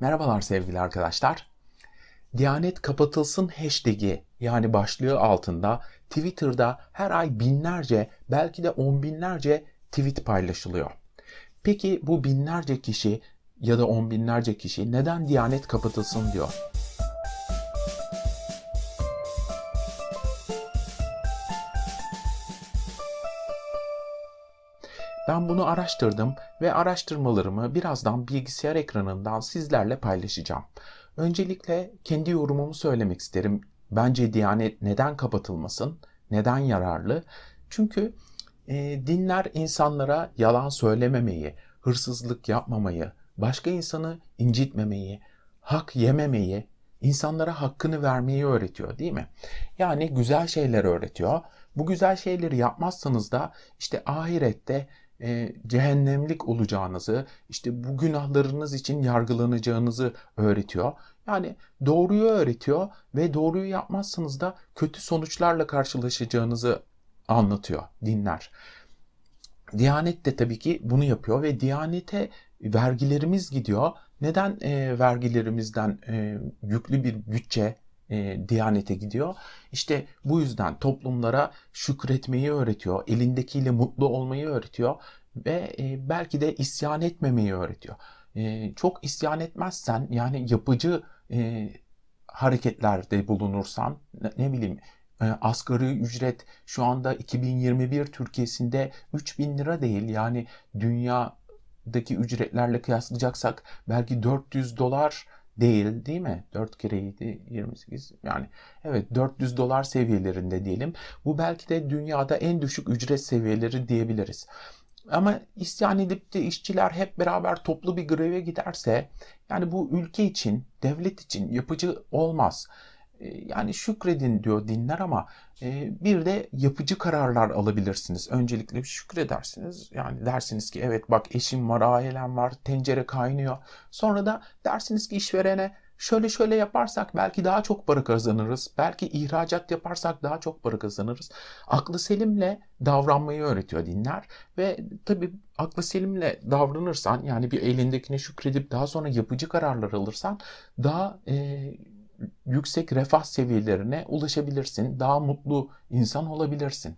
Merhabalar sevgili arkadaşlar. Diyanet kapatılsın hashtag'i yani başlığı altında Twitter'da her ay binlerce belki de on binlerce tweet paylaşılıyor. Peki bu binlerce kişi ya da on binlerce kişi neden Diyanet kapatılsın diyor? Ben bunu araştırdım ve araştırmalarımı birazdan bilgisayar ekranından sizlerle paylaşacağım. Öncelikle kendi yorumumu söylemek isterim. Bence Diyanet neden kapatılmasın? Neden yararlı? Çünkü e, dinler insanlara yalan söylememeyi, hırsızlık yapmamayı, başka insanı incitmemeyi, hak yememeyi, insanlara hakkını vermeyi öğretiyor değil mi? Yani güzel şeyler öğretiyor. Bu güzel şeyleri yapmazsanız da işte ahirette e, cehennemlik olacağınızı, işte bu günahlarınız için yargılanacağınızı öğretiyor. Yani doğruyu öğretiyor ve doğruyu yapmazsanız da kötü sonuçlarla karşılaşacağınızı anlatıyor dinler. Diyanet de tabii ki bunu yapıyor ve Diyanet'e vergilerimiz gidiyor. Neden e, vergilerimizden e, yüklü bir bütçe e, Diyanet'e gidiyor. İşte bu yüzden toplumlara şükretmeyi öğretiyor, elindekiyle mutlu olmayı öğretiyor ve e, belki de isyan etmemeyi öğretiyor. E, çok isyan etmezsen yani yapıcı e, hareketlerde bulunursan ne, ne bileyim e, asgari ücret şu anda 2021 Türkiye'sinde 3000 lira değil yani dünyadaki ücretlerle kıyaslayacaksak belki 400 dolar değil değil mi? 4 kere 7 28 yani evet 400 dolar seviyelerinde diyelim. Bu belki de dünyada en düşük ücret seviyeleri diyebiliriz. Ama isyan edip de işçiler hep beraber toplu bir greve giderse yani bu ülke için, devlet için yapıcı olmaz yani şükredin diyor dinler ama bir de yapıcı kararlar alabilirsiniz. Öncelikle bir şükredersiniz. Yani dersiniz ki evet bak eşim var, ailem var, tencere kaynıyor. Sonra da dersiniz ki işverene şöyle şöyle yaparsak belki daha çok para kazanırız. Belki ihracat yaparsak daha çok para kazanırız. Aklı selimle davranmayı öğretiyor dinler ve tabii aklı selimle davranırsan yani bir elindekine şükredip daha sonra yapıcı kararlar alırsan daha e, yüksek refah seviyelerine ulaşabilirsin. Daha mutlu insan olabilirsin.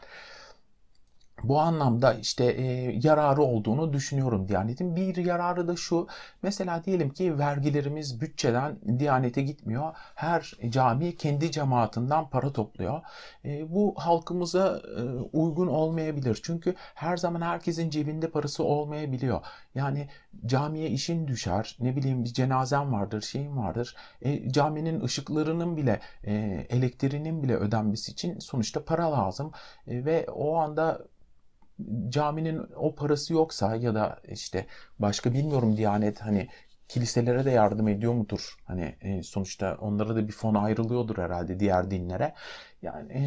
Bu anlamda işte e, yararı olduğunu düşünüyorum Diyanet'in. Bir yararı da şu. Mesela diyelim ki vergilerimiz bütçeden Diyanet'e gitmiyor. Her cami kendi cemaatinden para topluyor. E, bu halkımıza e, uygun olmayabilir. Çünkü her zaman herkesin cebinde parası olmayabiliyor. Yani camiye işin düşer, ne bileyim bir cenazen vardır, şeyin vardır. E, caminin ışıklarının bile, e, elektriğinin bile ödenmesi için sonuçta para lazım. E, ve o anda caminin o parası yoksa ya da işte başka bilmiyorum Diyanet hani kiliselere de yardım ediyor mudur? Hani e, sonuçta onlara da bir fon ayrılıyordur herhalde diğer dinlere. Yani e,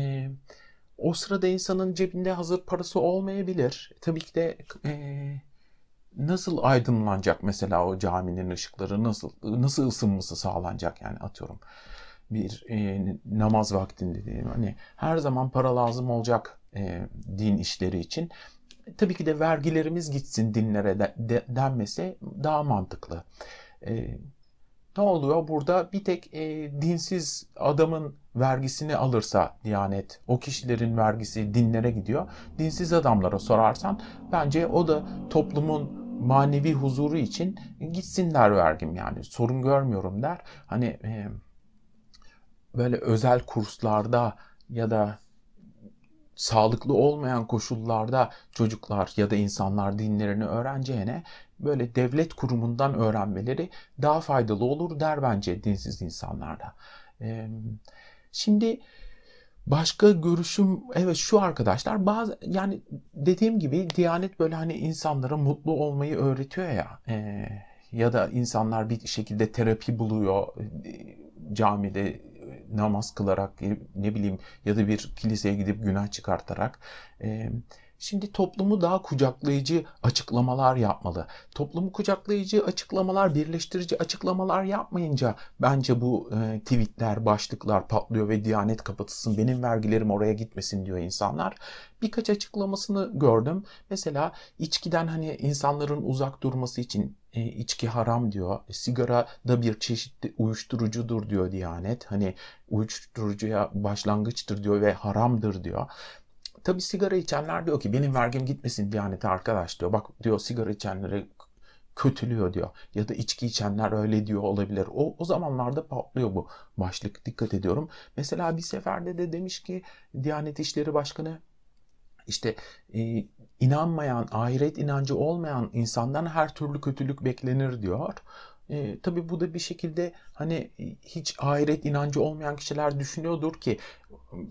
o sırada insanın cebinde hazır parası olmayabilir. Tabii ki de e, nasıl aydınlanacak mesela o caminin ışıkları nasıl nasıl ısınması sağlanacak yani atıyorum bir e, namaz vaktinde diyeyim hani her zaman para lazım olacak e, din işleri için tabii ki de vergilerimiz gitsin dinlere de, de, denmesi daha mantıklı. E, ne oluyor burada bir tek e, dinsiz adamın vergisini alırsa Diyanet o kişilerin vergisi dinlere gidiyor. Dinsiz adamlara sorarsan bence o da toplumun manevi huzuru için gitsinler vergim yani sorun görmüyorum der. Hani e, böyle özel kurslarda ya da sağlıklı olmayan koşullarda çocuklar ya da insanlar dinlerini öğreneceğine böyle devlet kurumundan öğrenmeleri daha faydalı olur der bence dinsiz insanlarda. Ee, şimdi Başka görüşüm evet şu arkadaşlar bazı yani dediğim gibi Diyanet böyle hani insanlara mutlu olmayı öğretiyor ya e, ya da insanlar bir şekilde terapi buluyor e, camide namaz kılarak ne bileyim ya da bir kiliseye gidip günah çıkartarak e, Şimdi toplumu daha kucaklayıcı açıklamalar yapmalı. Toplumu kucaklayıcı açıklamalar, birleştirici açıklamalar yapmayınca bence bu e, tweetler, başlıklar patlıyor ve Diyanet kapatılsın, benim vergilerim oraya gitmesin diyor insanlar. Birkaç açıklamasını gördüm. Mesela içkiden hani insanların uzak durması için e, içki haram diyor. E, sigara da bir çeşit uyuşturucudur diyor Diyanet. Hani uyuşturucuya başlangıçtır diyor ve haramdır diyor tabii sigara içenler diyor ki benim vergim gitmesin Diyanet'e hani arkadaş diyor. Bak diyor sigara içenlere kötülüyor diyor. Ya da içki içenler öyle diyor olabilir. O, o zamanlarda patlıyor bu başlık dikkat ediyorum. Mesela bir seferde de demiş ki Diyanet İşleri Başkanı işte e, inanmayan, ahiret inancı olmayan insandan her türlü kötülük beklenir diyor. E, tabii bu da bir şekilde hani e, hiç ahiret inancı olmayan kişiler düşünüyordur ki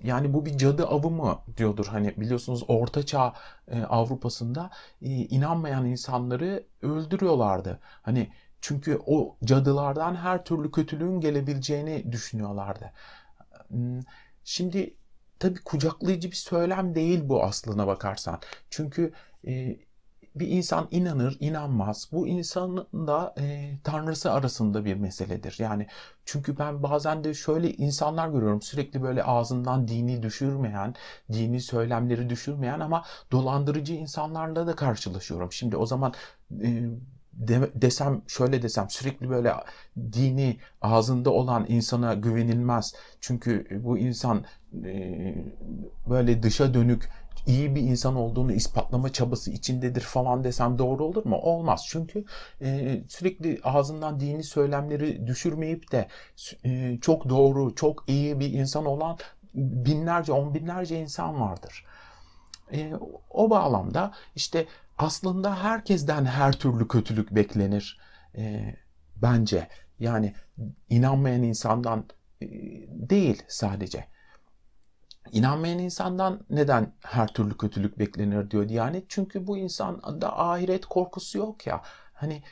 yani bu bir cadı avı mı diyordur hani biliyorsunuz Orta Çağ e, Avrupa'sında e, inanmayan insanları öldürüyorlardı. Hani çünkü o cadılardan her türlü kötülüğün gelebileceğini düşünüyorlardı. Hmm, şimdi tabii kucaklayıcı bir söylem değil bu aslına bakarsan. Çünkü e, bir insan inanır, inanmaz. Bu insanın da e, tanrısı arasında bir meseledir. Yani çünkü ben bazen de şöyle insanlar görüyorum sürekli böyle ağzından dini düşürmeyen, dini söylemleri düşürmeyen ama dolandırıcı insanlarla da karşılaşıyorum. Şimdi o zaman e, de, desem şöyle desem sürekli böyle dini ağzında olan insana güvenilmez. Çünkü bu insan e, böyle dışa dönük iyi bir insan olduğunu ispatlama çabası içindedir falan desem doğru olur mu? Olmaz. Çünkü e, sürekli ağzından dini söylemleri düşürmeyip de e, çok doğru, çok iyi bir insan olan binlerce, on binlerce insan vardır. E, o bağlamda işte aslında herkesten her türlü kötülük beklenir e, bence. Yani inanmayan insandan e, değil sadece. İnanmayan insandan neden her türlü kötülük beklenir diyor Diyanet. Çünkü bu insanda ahiret korkusu yok ya. Hani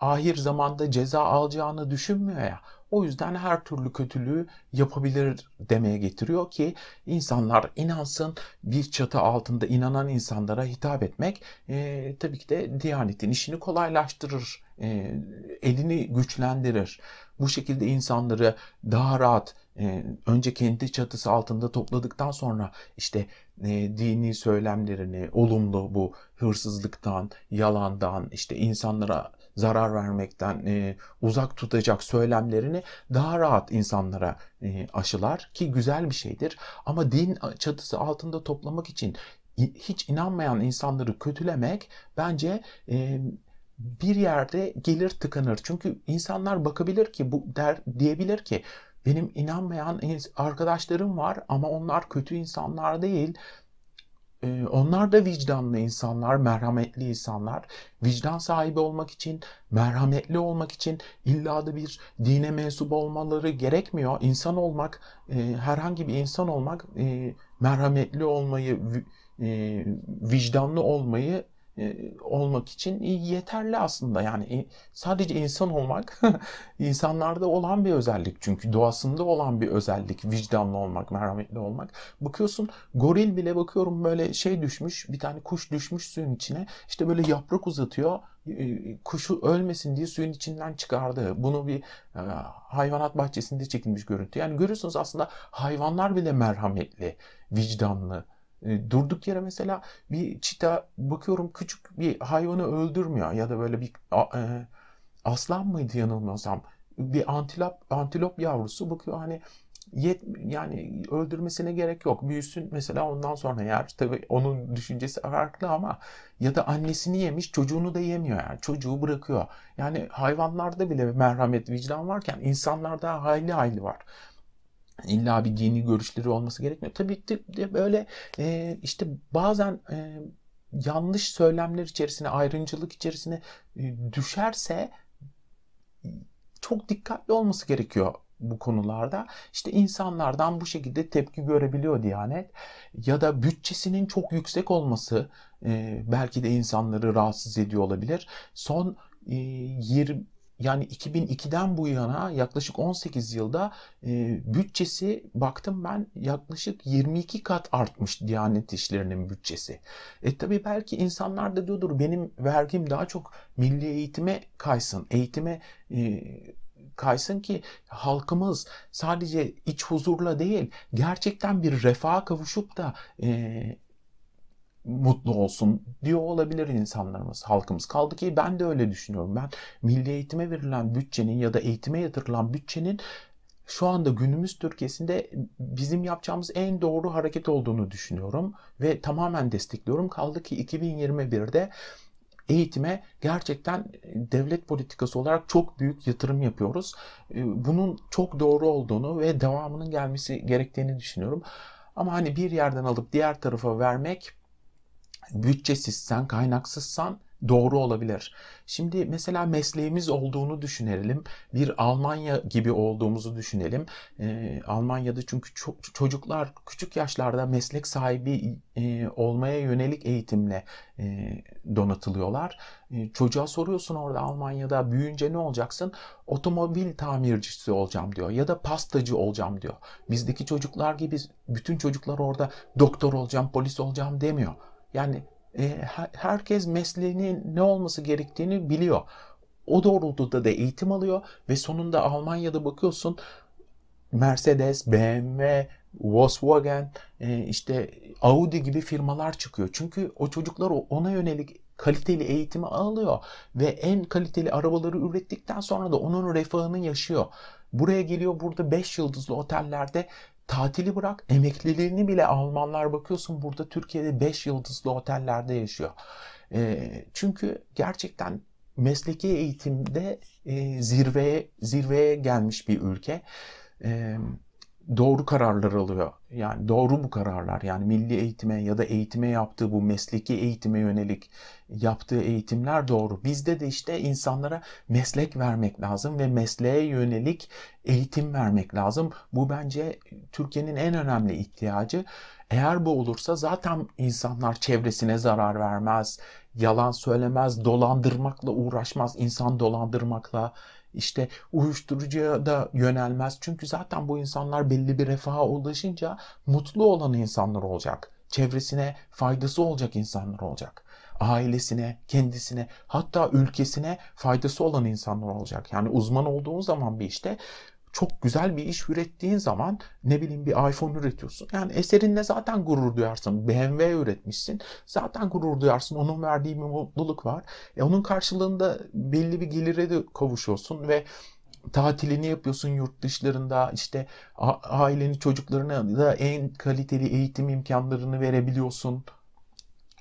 ahir zamanda ceza alacağını düşünmüyor ya. O yüzden her türlü kötülüğü yapabilir demeye getiriyor ki insanlar inansın bir çatı altında inanan insanlara hitap etmek e, tabii ki de Diyanet'in işini kolaylaştırır, e, elini güçlendirir. Bu şekilde insanları daha rahat ee, önce kendi çatısı altında topladıktan sonra işte e, dini söylemlerini olumlu bu hırsızlıktan, yalandan, işte insanlara zarar vermekten e, uzak tutacak söylemlerini daha rahat insanlara e, aşılar ki güzel bir şeydir. Ama din çatısı altında toplamak için hiç inanmayan insanları kötülemek bence bir yerde gelir tıkanır. Çünkü insanlar bakabilir ki bu der diyebilir ki benim inanmayan arkadaşlarım var ama onlar kötü insanlar değil. Ee, onlar da vicdanlı insanlar, merhametli insanlar. Vicdan sahibi olmak için, merhametli olmak için illa da bir dine mensup olmaları gerekmiyor. İnsan olmak, e, herhangi bir insan olmak e, merhametli olmayı, e, vicdanlı olmayı e, olmak için yeterli aslında. Yani e, sadece insan olmak insanlarda olan bir özellik çünkü doğasında olan bir özellik vicdanlı olmak, merhametli olmak. Bakıyorsun goril bile bakıyorum böyle şey düşmüş bir tane kuş düşmüş suyun içine işte böyle yaprak uzatıyor e, kuşu ölmesin diye suyun içinden çıkardı. Bunu bir hayvanat bahçesinde çekilmiş görüntü. Yani görüyorsunuz aslında hayvanlar bile merhametli, vicdanlı, Durduk yere mesela bir çita bakıyorum küçük bir hayvanı öldürmüyor ya da böyle bir aslan mıydı yanılmıyorsam bir antilop antilop yavrusu bakıyor hani yet yani öldürmesine gerek yok. Büyüsün mesela ondan sonra yer. tabi onun düşüncesi farklı ama ya da annesini yemiş çocuğunu da yemiyor yani. Çocuğu bırakıyor. Yani hayvanlarda bile merhamet vicdan varken insanlarda hayli hayli var. İlla bir dini görüşleri olması gerekmiyor. Tabii ki böyle e, işte bazen e, yanlış söylemler içerisine, ayrımcılık içerisine e, düşerse çok dikkatli olması gerekiyor bu konularda. İşte insanlardan bu şekilde tepki görebiliyor Diyanet. Ya da bütçesinin çok yüksek olması e, belki de insanları rahatsız ediyor olabilir. Son 20 e, yani 2002'den bu yana yaklaşık 18 yılda e, bütçesi baktım ben yaklaşık 22 kat artmış Diyanet İşleri'nin bütçesi. E tabi belki insanlar da diyordur benim vergim daha çok milli eğitime kaysın, eğitime e, kaysın ki halkımız sadece iç huzurla değil gerçekten bir refaha kavuşup da e, mutlu olsun diyor olabilir insanlarımız, halkımız. Kaldı ki ben de öyle düşünüyorum. Ben milli eğitime verilen bütçenin ya da eğitime yatırılan bütçenin şu anda günümüz Türkiye'sinde bizim yapacağımız en doğru hareket olduğunu düşünüyorum ve tamamen destekliyorum. Kaldı ki 2021'de eğitime gerçekten devlet politikası olarak çok büyük yatırım yapıyoruz. Ee, bunun çok doğru olduğunu ve devamının gelmesi gerektiğini düşünüyorum. Ama hani bir yerden alıp diğer tarafa vermek bütçesizsen, kaynaksızsan doğru olabilir. Şimdi mesela mesleğimiz olduğunu düşünelim. Bir Almanya gibi olduğumuzu düşünelim. Ee, Almanya'da çünkü çok çocuklar küçük yaşlarda meslek sahibi e, olmaya yönelik eğitimle e, donatılıyorlar. E, çocuğa soruyorsun orada Almanya'da büyüyünce ne olacaksın? Otomobil tamircisi olacağım diyor ya da pastacı olacağım diyor. Bizdeki çocuklar gibi bütün çocuklar orada doktor olacağım, polis olacağım demiyor. Yani e, herkes mesleğinin ne olması gerektiğini biliyor. O doğrultuda da eğitim alıyor ve sonunda Almanya'da bakıyorsun Mercedes, BMW, Volkswagen, e, işte Audi gibi firmalar çıkıyor. Çünkü o çocuklar ona yönelik kaliteli eğitimi alıyor ve en kaliteli arabaları ürettikten sonra da onun refahını yaşıyor. Buraya geliyor burada 5 yıldızlı otellerde Tatili bırak, emekliliğini bile Almanlar bakıyorsun burada Türkiye'de 5 yıldızlı otellerde yaşıyor. E, çünkü gerçekten mesleki eğitimde e, zirveye zirveye gelmiş bir ülke. E, doğru kararlar alıyor. Yani doğru bu kararlar. Yani milli eğitime ya da eğitime yaptığı bu mesleki eğitime yönelik yaptığı eğitimler doğru. Bizde de işte insanlara meslek vermek lazım ve mesleğe yönelik eğitim vermek lazım. Bu bence Türkiye'nin en önemli ihtiyacı. Eğer bu olursa zaten insanlar çevresine zarar vermez, yalan söylemez, dolandırmakla uğraşmaz. İnsan dolandırmakla işte uyuşturucuya da yönelmez. Çünkü zaten bu insanlar belli bir refaha ulaşınca mutlu olan insanlar olacak. Çevresine faydası olacak insanlar olacak ailesine, kendisine hatta ülkesine faydası olan insanlar olacak. Yani uzman olduğun zaman bir işte çok güzel bir iş ürettiğin zaman ne bileyim bir iPhone üretiyorsun. Yani eserinle zaten gurur duyarsın. BMW üretmişsin. Zaten gurur duyarsın. Onun verdiği bir mutluluk var. E onun karşılığında belli bir gelire de kavuşuyorsun ve tatilini yapıyorsun yurt dışlarında işte aileni çocuklarına da en kaliteli eğitim imkanlarını verebiliyorsun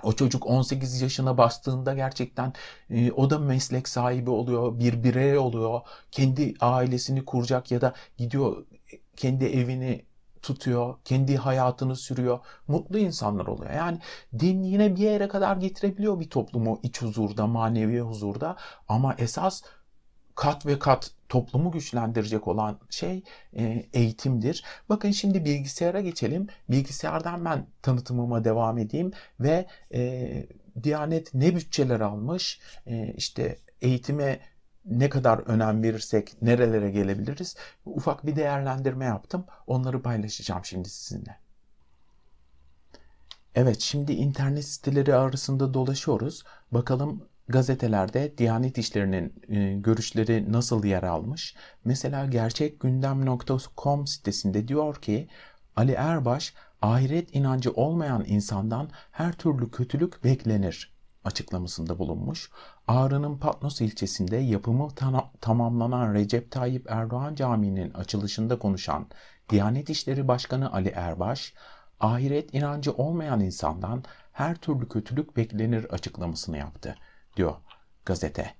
o çocuk 18 yaşına bastığında gerçekten e, o da meslek sahibi oluyor, bir birey oluyor. Kendi ailesini kuracak ya da gidiyor e, kendi evini tutuyor, kendi hayatını sürüyor. Mutlu insanlar oluyor. Yani din yine bir yere kadar getirebiliyor bir toplumu iç huzurda, manevi huzurda ama esas kat ve kat toplumu güçlendirecek olan şey e, eğitimdir. Bakın şimdi bilgisayara geçelim. Bilgisayardan ben tanıtımıma devam edeyim ve e, Diyanet ne bütçeler almış, e, işte eğitime ne kadar önem verirsek nerelere gelebiliriz? Ufak bir değerlendirme yaptım. Onları paylaşacağım şimdi sizinle. Evet şimdi internet siteleri arasında dolaşıyoruz. Bakalım gazetelerde Diyanet İşleri'nin e, görüşleri nasıl yer almış? Mesela gerçekgündem.com sitesinde diyor ki Ali Erbaş ahiret inancı olmayan insandan her türlü kötülük beklenir açıklamasında bulunmuş. Ağrı'nın Patnos ilçesinde yapımı tamamlanan Recep Tayyip Erdoğan Camii'nin açılışında konuşan Diyanet İşleri Başkanı Ali Erbaş, ahiret inancı olmayan insandan her türlü kötülük beklenir açıklamasını yaptı diyor gazete.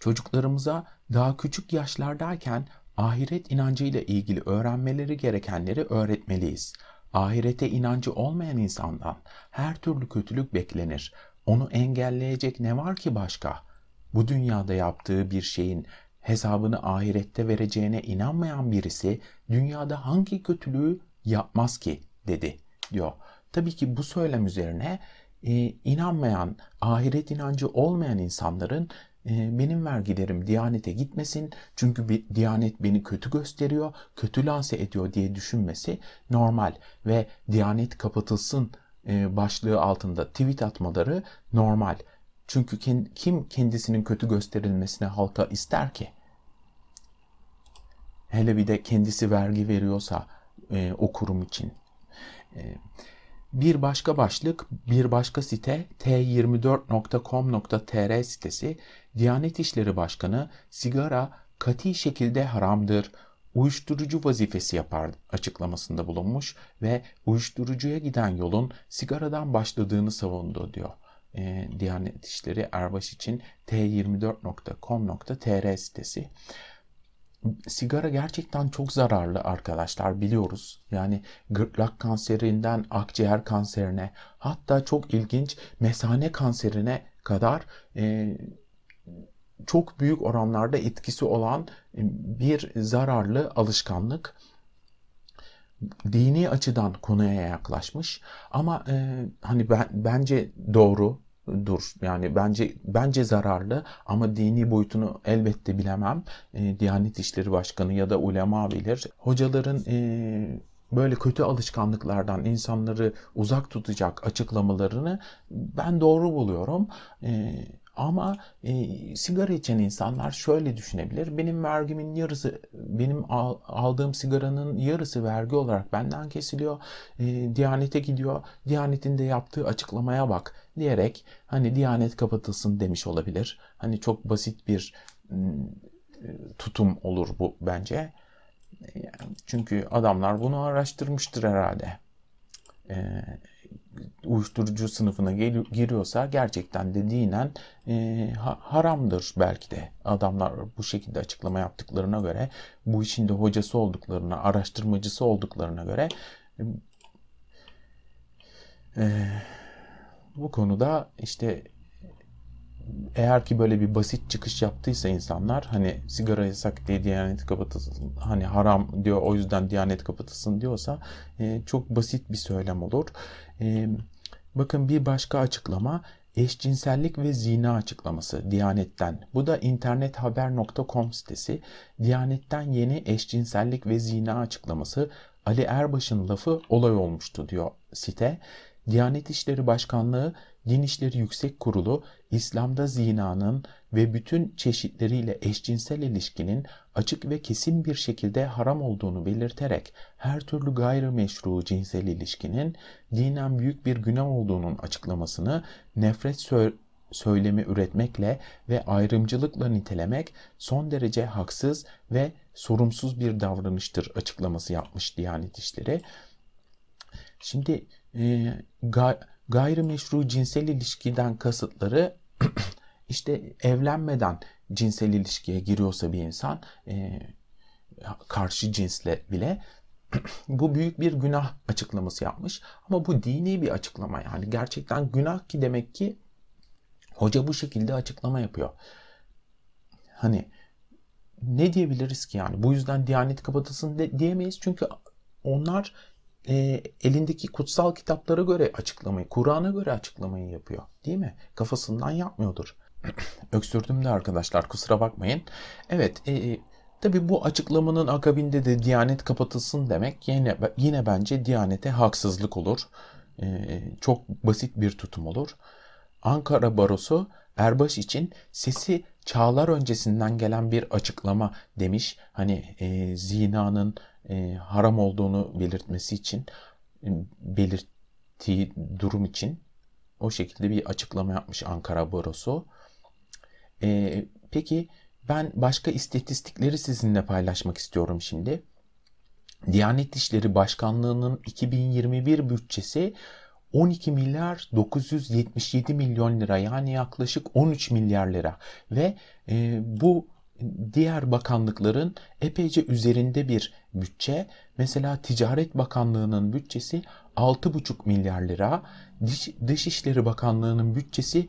Çocuklarımıza daha küçük yaşlardayken ahiret inancıyla ilgili öğrenmeleri gerekenleri öğretmeliyiz. Ahirete inancı olmayan insandan her türlü kötülük beklenir. Onu engelleyecek ne var ki başka? Bu dünyada yaptığı bir şeyin hesabını ahirette vereceğine inanmayan birisi dünyada hangi kötülüğü yapmaz ki dedi diyor. Tabii ki bu söylem üzerine e, inanmayan, ahiret inancı olmayan insanların e, benim vergilerim Diyanet'e gitmesin çünkü bir, Diyanet beni kötü gösteriyor, kötü lanse ediyor diye düşünmesi normal ve Diyanet kapatılsın e, başlığı altında tweet atmaları normal. Çünkü kim kendisinin kötü gösterilmesine halka ister ki? Hele bir de kendisi vergi veriyorsa e, o kurum için. E, bir başka başlık, bir başka site t24.com.tr sitesi Diyanet İşleri Başkanı sigara kati şekilde haramdır, uyuşturucu vazifesi yapar açıklamasında bulunmuş ve uyuşturucuya giden yolun sigaradan başladığını savundu diyor. Ee, Diyanet İşleri Erbaş için t24.com.tr sitesi sigara gerçekten çok zararlı arkadaşlar biliyoruz. Yani gırtlak kanserinden akciğer kanserine hatta çok ilginç mesane kanserine kadar e, çok büyük oranlarda etkisi olan e, bir zararlı alışkanlık dini açıdan konuya yaklaşmış ama e, hani ben bence doğru dur. Yani bence bence zararlı ama dini boyutunu elbette bilemem. E, Diyanet İşleri Başkanı ya da ulema bilir. Hocaların e, böyle kötü alışkanlıklardan insanları uzak tutacak açıklamalarını ben doğru buluyorum. E, ama e, sigara içen insanlar şöyle düşünebilir. Benim vergimin yarısı, benim al, aldığım sigaranın yarısı vergi olarak benden kesiliyor. E, Diyanete gidiyor. Diyanetin de yaptığı açıklamaya bak diyerek hani Diyanet kapatılsın demiş olabilir. Hani çok basit bir tutum olur bu bence. Çünkü adamlar bunu araştırmıştır herhalde. uyuşturucu sınıfına giriyorsa gerçekten de dinen haramdır belki de. Adamlar bu şekilde açıklama yaptıklarına göre, bu işin de hocası olduklarına, araştırmacısı olduklarına göre... E, bu konuda işte eğer ki böyle bir basit çıkış yaptıysa insanlar hani sigara yasak diye Diyanet kapatılsın hani haram diyor o yüzden Diyanet kapatılsın diyorsa e, çok basit bir söylem olur. E, bakın bir başka açıklama eşcinsellik ve zina açıklaması Diyanet'ten. Bu da internethaber.com sitesi. Diyanet'ten yeni eşcinsellik ve zina açıklaması Ali Erbaş'ın lafı olay olmuştu diyor site. Diyanet İşleri Başkanlığı, Din İşleri Yüksek Kurulu, İslam'da zinanın ve bütün çeşitleriyle eşcinsel ilişkinin açık ve kesin bir şekilde haram olduğunu belirterek her türlü gayrimeşru cinsel ilişkinin dinen büyük bir günah olduğunun açıklamasını nefret sö söylemi üretmekle ve ayrımcılıkla nitelemek son derece haksız ve sorumsuz bir davranıştır açıklaması yapmış Diyanet İşleri. Şimdi ee, gayrimeşru cinsel ilişkiden kasıtları işte evlenmeden cinsel ilişkiye giriyorsa bir insan e, karşı cinsle bile bu büyük bir günah açıklaması yapmış. Ama bu dini bir açıklama yani gerçekten günah ki demek ki hoca bu şekilde açıklama yapıyor. Hani ne diyebiliriz ki yani bu yüzden Diyanet kapatılsın de, diyemeyiz çünkü onlar e, elindeki kutsal kitaplara göre açıklamayı, Kur'an'a göre açıklamayı yapıyor. Değil mi? Kafasından yapmıyordur. Öksürdüm de arkadaşlar kusura bakmayın. Evet e, e tabi bu açıklamanın akabinde de Diyanet kapatılsın demek yine, yine bence Diyanet'e haksızlık olur. E, çok basit bir tutum olur. Ankara Barosu Erbaş için sesi çağlar öncesinden gelen bir açıklama demiş. Hani e, zinanın e, haram olduğunu belirtmesi için e, belirttiği durum için o şekilde bir açıklama yapmış Ankara Barosu. E, peki ben başka istatistikleri sizinle paylaşmak istiyorum şimdi. Diyanet İşleri Başkanlığı'nın 2021 bütçesi 12 milyar 977 milyon lira yani yaklaşık 13 milyar lira ve e, bu diğer bakanlıkların epeyce üzerinde bir bütçe. Mesela Ticaret Bakanlığı'nın bütçesi 6,5 milyar lira. Diş, Dışişleri Bakanlığı'nın bütçesi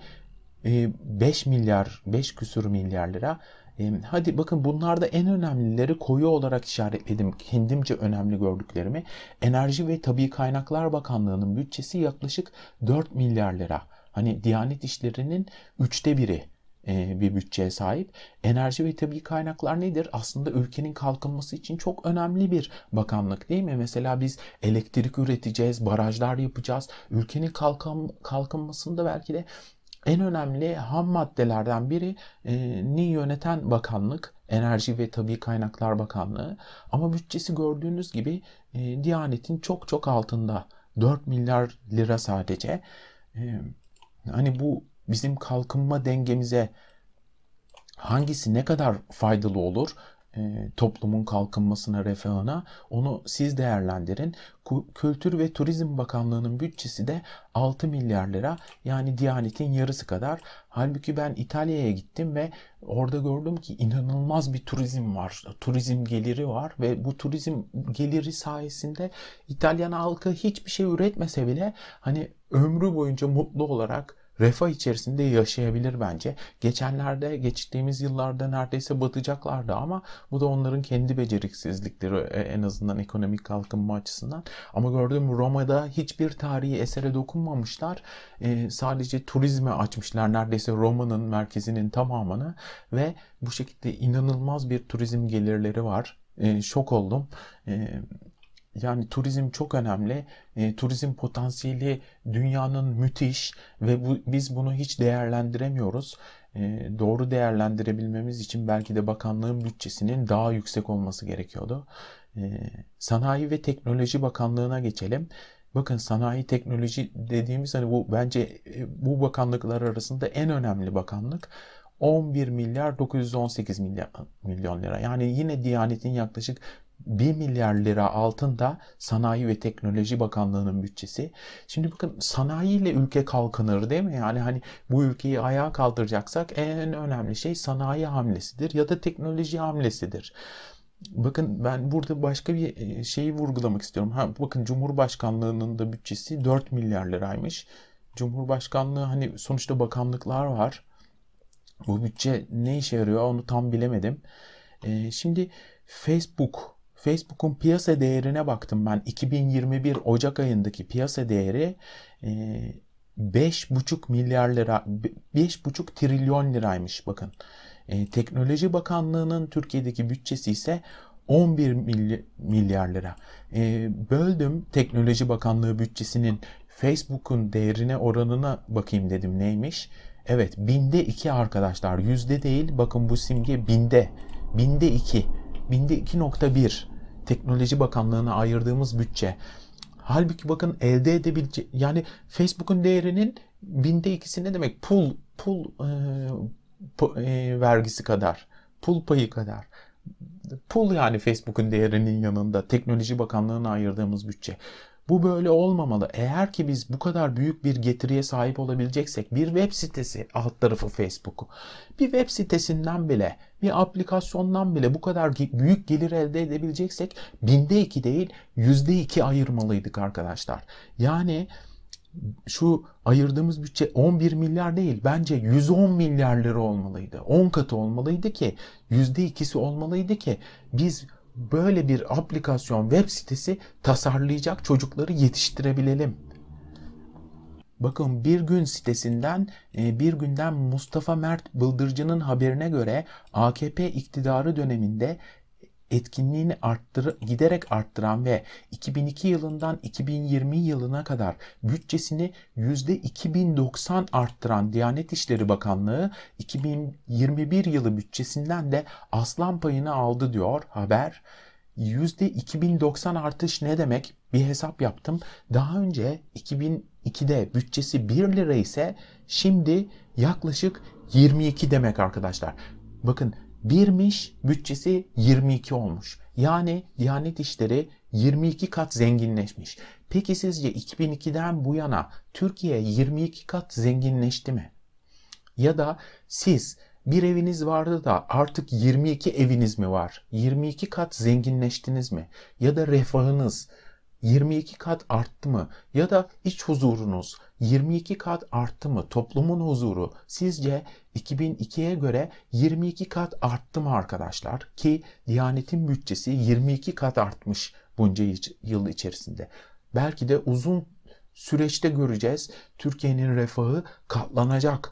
5 e, milyar, 5 küsur milyar lira. E, hadi bakın bunlarda en önemlileri koyu olarak işaretledim. Kendimce önemli gördüklerimi. Enerji ve Tabi Kaynaklar Bakanlığı'nın bütçesi yaklaşık 4 milyar lira. Hani Diyanet İşleri'nin üçte biri. E, bir bütçeye sahip. Enerji ve tabii kaynaklar nedir? Aslında ülkenin kalkınması için çok önemli bir bakanlık değil mi? Mesela biz elektrik üreteceğiz, barajlar yapacağız. Ülkenin kalkın, kalkınmasında belki de en önemli ham maddelerden biri e, ni yöneten bakanlık Enerji ve tabii Kaynaklar Bakanlığı ama bütçesi gördüğünüz gibi e, Diyanet'in çok çok altında 4 milyar lira sadece. E, hani bu bizim kalkınma dengemize hangisi ne kadar faydalı olur? E, toplumun kalkınmasına, refahına onu siz değerlendirin. Kültür ve Turizm Bakanlığı'nın bütçesi de 6 milyar lira yani Diyanet'in yarısı kadar. Halbuki ben İtalya'ya gittim ve orada gördüm ki inanılmaz bir turizm var. Turizm geliri var ve bu turizm geliri sayesinde İtalyan halkı hiçbir şey üretmese bile hani ömrü boyunca mutlu olarak refah içerisinde yaşayabilir bence. Geçenlerde geçtiğimiz yıllarda neredeyse batacaklardı ama bu da onların kendi beceriksizlikleri e, en azından ekonomik kalkınma açısından. Ama gördüğüm Roma'da hiçbir tarihi esere dokunmamışlar. E, sadece turizme açmışlar neredeyse Roma'nın merkezinin tamamını ve bu şekilde inanılmaz bir turizm gelirleri var. E, şok oldum. E, yani turizm çok önemli. E, turizm potansiyeli dünyanın müthiş ve bu, biz bunu hiç değerlendiremiyoruz. E, doğru değerlendirebilmemiz için belki de bakanlığın bütçesinin daha yüksek olması gerekiyordu. E, Sanayi ve Teknoloji Bakanlığı'na geçelim. Bakın sanayi teknoloji dediğimiz hani bu bence e, bu bakanlıklar arasında en önemli bakanlık. 11 milyar 918 milyar, milyon lira. Yani yine Diyanet'in yaklaşık 1 milyar lira altında Sanayi ve Teknoloji Bakanlığı'nın bütçesi. Şimdi bakın sanayiyle ülke kalkınır değil mi? Yani hani bu ülkeyi ayağa kaldıracaksak en önemli şey sanayi hamlesidir ya da teknoloji hamlesidir. Bakın ben burada başka bir e, şeyi vurgulamak istiyorum. Ha, bakın Cumhurbaşkanlığı'nın da bütçesi 4 milyar liraymış. Cumhurbaşkanlığı hani sonuçta bakanlıklar var. Bu bütçe ne işe yarıyor onu tam bilemedim. Ee, şimdi Facebook Facebook'un piyasa değerine baktım ben. 2021 Ocak ayındaki piyasa değeri 5,5 e, milyar lira, 5,5 trilyon liraymış bakın. E, Teknoloji Bakanlığı'nın Türkiye'deki bütçesi ise 11 milyar lira. E, böldüm Teknoloji Bakanlığı bütçesinin Facebook'un değerine oranına bakayım dedim neymiş. Evet binde iki arkadaşlar yüzde değil bakın bu simge binde binde iki binde 2.1 Teknoloji Bakanlığı'na ayırdığımız bütçe. Halbuki bakın elde edebilecek yani Facebook'un değerinin binde ikisi ne demek? Pul pul e, e, vergisi kadar, pul payı kadar. Pul yani Facebook'un değerinin yanında Teknoloji Bakanlığı'na ayırdığımız bütçe. Bu böyle olmamalı. Eğer ki biz bu kadar büyük bir getiriye sahip olabileceksek bir web sitesi alt tarafı Facebook'u bir web sitesinden bile bir aplikasyondan bile bu kadar büyük gelir elde edebileceksek binde iki değil yüzde iki ayırmalıydık arkadaşlar. Yani şu ayırdığımız bütçe 11 milyar değil bence 110 milyar lira olmalıydı. 10 katı olmalıydı ki yüzde ikisi olmalıydı ki biz böyle bir aplikasyon web sitesi tasarlayacak çocukları yetiştirebilelim. Bakın bir gün sitesinden e, bir günden Mustafa Mert Bıldırcı'nın haberine göre AKP iktidarı döneminde etkinliğini arttır giderek arttıran ve 2002 yılından 2020 yılına kadar bütçesini %2090 arttıran Diyanet İşleri Bakanlığı 2021 yılı bütçesinden de aslan payını aldı diyor haber. %2090 artış ne demek? Bir hesap yaptım. Daha önce 2002'de bütçesi 1 lira ise şimdi yaklaşık 22 demek arkadaşlar. Bakın birmiş bütçesi 22 olmuş. Yani Diyanet İşleri 22 kat zenginleşmiş. Peki sizce 2002'den bu yana Türkiye 22 kat zenginleşti mi? Ya da siz bir eviniz vardı da artık 22 eviniz mi var? 22 kat zenginleştiniz mi? Ya da refahınız, 22 kat arttı mı? Ya da iç huzurunuz 22 kat arttı mı? Toplumun huzuru sizce 2002'ye göre 22 kat arttı mı arkadaşlar? Ki Diyanet'in bütçesi 22 kat artmış bunca yıl içerisinde. Belki de uzun süreçte göreceğiz. Türkiye'nin refahı katlanacak.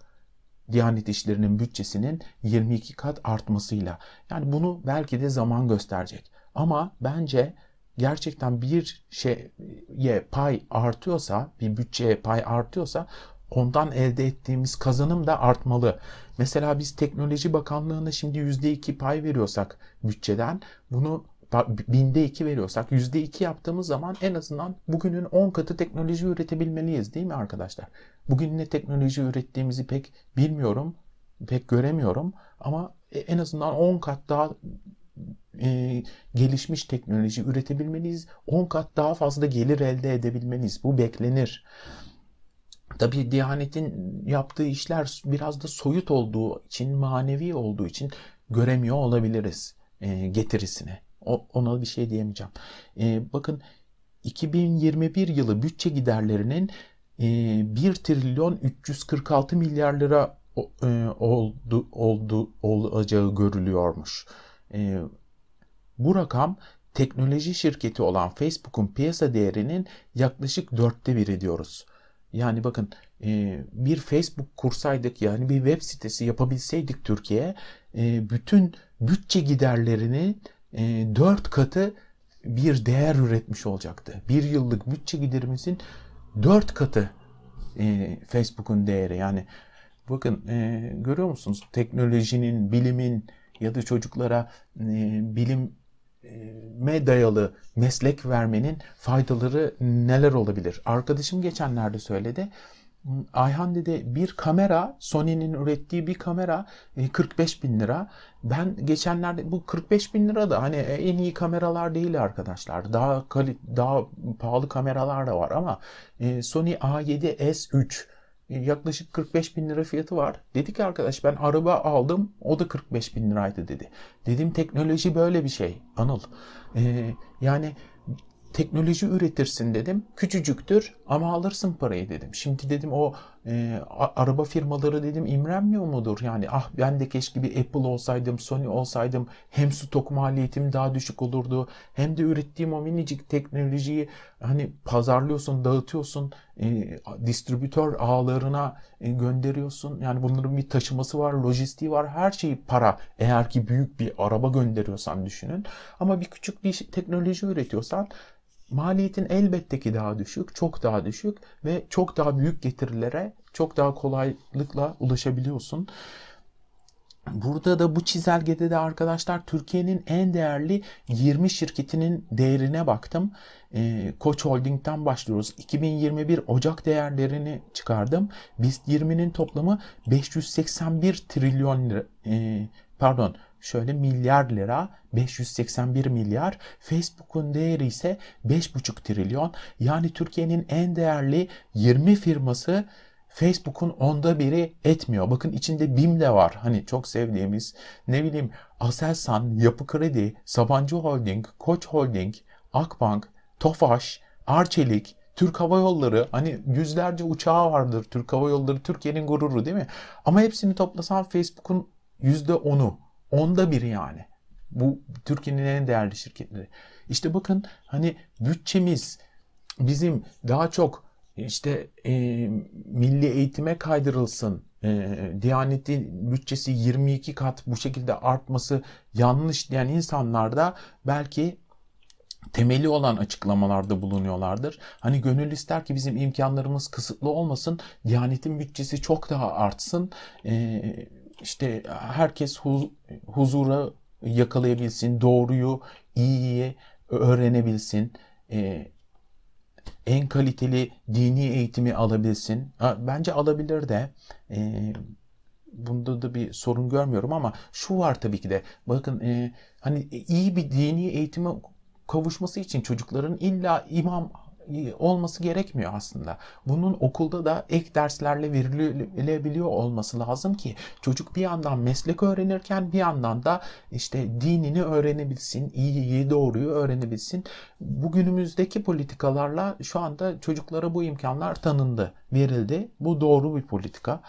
Diyanet İşleri'nin bütçesinin 22 kat artmasıyla. Yani bunu belki de zaman gösterecek. Ama bence gerçekten bir şeye pay artıyorsa, bir bütçeye pay artıyorsa ondan elde ettiğimiz kazanım da artmalı. Mesela biz Teknoloji Bakanlığı'na şimdi %2 pay veriyorsak bütçeden bunu binde iki veriyorsak yüzde iki yaptığımız zaman en azından bugünün 10 katı teknoloji üretebilmeliyiz değil mi arkadaşlar? Bugün ne teknoloji ürettiğimizi pek bilmiyorum, pek göremiyorum ama e, en azından 10 kat daha e, gelişmiş teknoloji üretebilmeniz, 10 kat daha fazla gelir elde edebilmeniz Bu beklenir. Tabi Diyanet'in yaptığı işler biraz da soyut olduğu için, manevi olduğu için göremiyor olabiliriz e, getirisini. O, ona bir şey diyemeyeceğim. E, bakın 2021 yılı bütçe giderlerinin e, 1 trilyon 346 milyar lira e, oldu, oldu olacağı görülüyormuş. Ee, bu rakam teknoloji şirketi olan Facebook'un piyasa değerinin yaklaşık dörtte biri diyoruz. Yani bakın e, bir Facebook kursaydık yani bir web sitesi yapabilseydik Türkiye e, bütün bütçe giderlerini e, dört katı bir değer üretmiş olacaktı. Bir yıllık bütçe giderimizin dört katı Facebook'un değeri yani bakın görüyor musunuz teknolojinin bilimin ya da çocuklara e, bilim dayalı meslek vermenin faydaları neler olabilir? Arkadaşım geçenlerde söyledi. Ayhan dedi bir kamera Sony'nin ürettiği bir kamera 45 e, bin lira. Ben geçenlerde bu 45 bin lira da hani e, en iyi kameralar değil arkadaşlar. Daha kalit, daha pahalı kameralar da var ama e, Sony A7S3 yaklaşık 45 bin lira fiyatı var. Dedi ki arkadaş ben araba aldım o da 45 bin liraydı dedi. Dedim teknoloji böyle bir şey Anıl. Ee, yani teknoloji üretirsin dedim. Küçücüktür ama alırsın parayı dedim. Şimdi dedim o e, araba firmaları dedim imrenmiyor mudur? Yani ah ben de keşke bir Apple olsaydım, Sony olsaydım hem stok maliyetim daha düşük olurdu hem de ürettiğim o minicik teknolojiyi hani pazarlıyorsun, dağıtıyorsun, e, distribütör ağlarına e, gönderiyorsun. Yani bunların bir taşıması var, lojistiği var, her şeyi para. Eğer ki büyük bir araba gönderiyorsan düşünün. Ama bir küçük bir şey, teknoloji üretiyorsan maliyetin elbette ki daha düşük, çok daha düşük ve çok daha büyük getirilere çok daha kolaylıkla ulaşabiliyorsun. Burada da bu çizelgede de arkadaşlar Türkiye'nin en değerli 20 şirketinin değerine baktım. Ee, Koç Holding'den başlıyoruz. 2021 Ocak değerlerini çıkardım. BIST 20'nin toplamı 581 trilyon lira, e, pardon şöyle milyar lira 581 milyar. Facebook'un değeri ise 5,5 trilyon. Yani Türkiye'nin en değerli 20 firması Facebook'un onda biri etmiyor. Bakın içinde BİM de var. Hani çok sevdiğimiz ne bileyim Aselsan, Yapı Kredi, Sabancı Holding, Koç Holding, Akbank, Tofaş, Arçelik, Türk Hava Yolları hani yüzlerce uçağı vardır Türk Hava Yolları Türkiye'nin gururu değil mi? Ama hepsini toplasan Facebook'un %10'u Onda biri yani. Bu Türkiye'nin en değerli şirketleri. İşte bakın hani bütçemiz bizim daha çok işte e, milli eğitime kaydırılsın. E, Diyanetin bütçesi 22 kat bu şekilde artması yanlış diyen insanlar da belki temeli olan açıklamalarda bulunuyorlardır. Hani gönül ister ki bizim imkanlarımız kısıtlı olmasın, Diyanetin bütçesi çok daha artsın. E, işte e, herkes huz, huzura yakalayabilsin, doğruyu iyiye öğrenebilsin, e, en kaliteli dini eğitimi alabilsin. Bence alabilir de e, bunda da bir sorun görmüyorum ama şu var tabii ki de bakın e, hani iyi bir dini eğitime kavuşması için çocukların illa imam olması gerekmiyor aslında. Bunun okulda da ek derslerle verilebiliyor olması lazım ki çocuk bir yandan meslek öğrenirken bir yandan da işte dinini öğrenebilsin, iyiyi doğruyu öğrenebilsin. Bugünümüzdeki politikalarla şu anda çocuklara bu imkanlar tanındı, verildi. Bu doğru bir politika.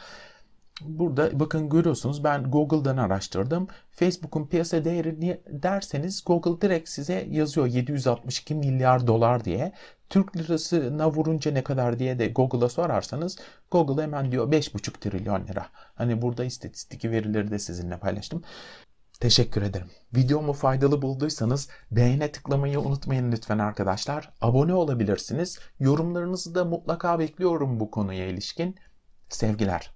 Burada bakın görüyorsunuz ben Google'dan araştırdım. Facebook'un piyasa değeri derseniz Google direkt size yazıyor 762 milyar dolar diye. Türk lirasına vurunca ne kadar diye de Google'a sorarsanız Google hemen diyor 5,5 trilyon lira. Hani burada istatistik verileri de sizinle paylaştım. Teşekkür ederim. Videomu faydalı bulduysanız beğene tıklamayı unutmayın lütfen arkadaşlar. Abone olabilirsiniz. Yorumlarınızı da mutlaka bekliyorum bu konuya ilişkin. Sevgiler.